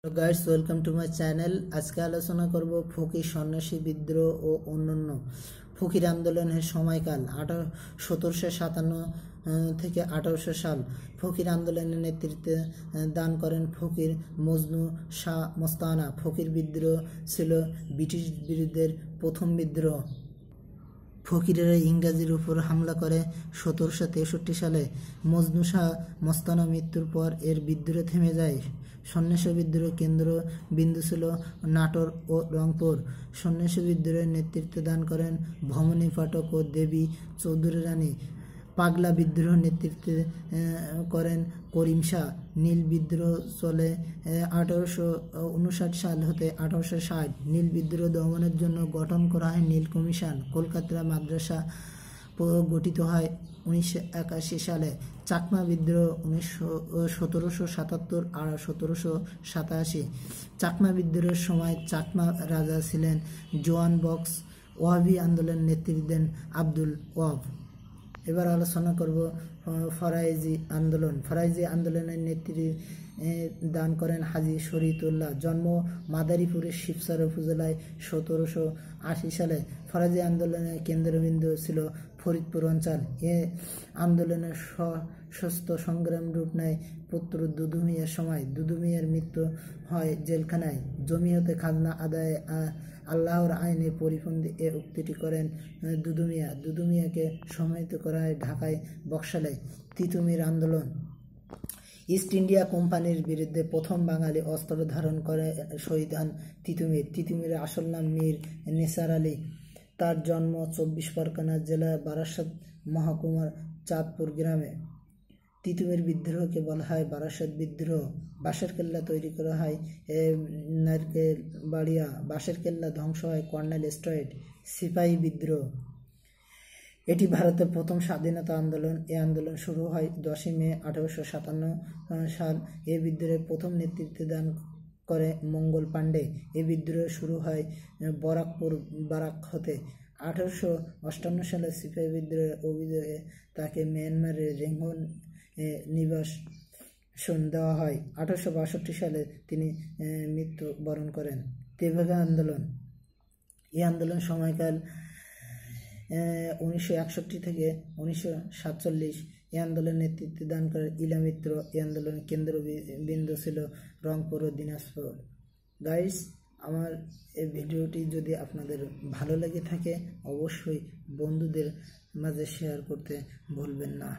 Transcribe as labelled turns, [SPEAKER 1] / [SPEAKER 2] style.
[SPEAKER 1] hello guys welcome to my channel আজকে আলোচনা করব ফকির সন্ন্যাসী বিদ্রোহ ও অন্যান্য ফকির আন্দোলনের সময়কাল আঠারো সতেরোশো সাতান্ন থেকে আঠারোশো সাল ফকির আন্দোলনের নেতৃত্বে দান করেন ফকির মজনু শাহ মস্তানা ফকির বিদ্রোহ ছিল ব্রিটিশ বিরুদ্ধের প্রথম বিদ্রোহ ফকিরেরা ইংরাজির উপর হামলা করে সতেরোশো তেষট্টি সালে মজনু শাহ মস্তানা মৃত্যুর পর এর বিদ্রোহ থেমে যায় সন্ন্যাসী বিদ্রোহ কেন্দ্র বিন্দু ছিল নাটোর ও রংপুর সন্ন্যাসী বিদ্রোহের নেতৃত্ব দান করেন ভবনী পাঠক ও দেবী চৌধুরী রানী পাগলা বিদ্রোহ নেতৃত্বে করেন করিম শাহ নীল বিদ্রোহ চলে আঠারোশো উনষাট সাল হতে আঠারোশো ষাট নীল বিদ্রোহ দমনের জন্য গঠন করা হয় নীল কমিশন কলকাতা মাদ্রাসা গঠিত হয় উনিশশো একাশি সালে চাকমা বিদ্রোহ উনিশশো সতেরোশো সাতাত্তর আর সতেরোশো সাতাশি চাকমা বিদ্রোহের সময় চাকমা রাজা ছিলেন জোয়ান বক্স ওয়াবি আন্দোলন নেতৃত্ব দেন আব্দুল ওয়াব এবার আলোচনা করব ফরাইজি আন্দোলন ফরাইজি আন্দোলনের নেত্রী দান করেন হাজি শরীতুল্লাহ জন্ম মাদারীপুরের শিবসার উপজেলায় সতেরোশো আশি সালে ফরাজি আন্দোলনের কেন্দ্রবিন্দু ছিল ফরিদপুর অঞ্চল এ আন্দোলনের সশস্ত্র সংগ্রাম রূপ নেয় পুত্র দুদুমিয়ার সময় দুদুমিয়ার মৃত্যু হয় জেলখানায় জমিয়তে খাজনা আদায় আল্লাহর আইনে পরিপন্থী এ উক্তিটি করেন দুদুমিয়া দুদুমিয়াকে সমাহিত করা হয় ঢাকায় বক্সালে তিতুমির আন্দোলন ইস্ট ইন্ডিয়া কোম্পানির বিরুদ্ধে প্রথম বাঙালি অস্ত্র ধারণ করে শহীদ আন তিতুমির তিতুমিরের আসল নাম মীর নেসার আলী তার জন্ম চব্বিশ পরগনা জেলা বারাসত মহকুমার চাঁদপুর গ্রামে তিতুমির বিদ্রোহকে বলা হয় বারাসত বিদ্রোহ বাঁশের কেল্লা তৈরি করা হয় নারকেল বাড়িয়া বাঁশের কেল্লা ধ্বংস হয় কর্নেল স্ট্রয়েড সিপাহী বিদ্রোহ এটি ভারতের প্রথম স্বাধীনতা আন্দোলন এ আন্দোলন শুরু হয় দশই মে আঠারোশো সাতান্ন সাল এ বিদ্রোহের প্রথম নেতৃত্ব দান করে মঙ্গল পাণ্ডে এ বিদ্রোহ শুরু হয় বরাকপুর বারাক হতে আঠারোশো অষ্টান্ন সালে সিপাহী বিদ্রোহের অভিযোগে তাকে মিয়ানমারের রেঙ্গন নিবাস শোন দেওয়া হয় আঠারোশো বাষট্টি সালে তিনি মৃত্যুবরণ করেন তেভাগা আন্দোলন এই আন্দোলন সময়কাল উনিশশো একষট্টি থেকে উনিশশো সাতচল্লিশ এই আন্দোলনের নেতৃত্ব দান করেন ইলা মিত্র এই আন্দোলনের বিন্দু ছিল রংপুর ও দিনাজপুর গাইস আমার এই ভিডিওটি যদি আপনাদের ভালো লেগে থাকে অবশ্যই বন্ধুদের মাঝে শেয়ার করতে ভুলবেন না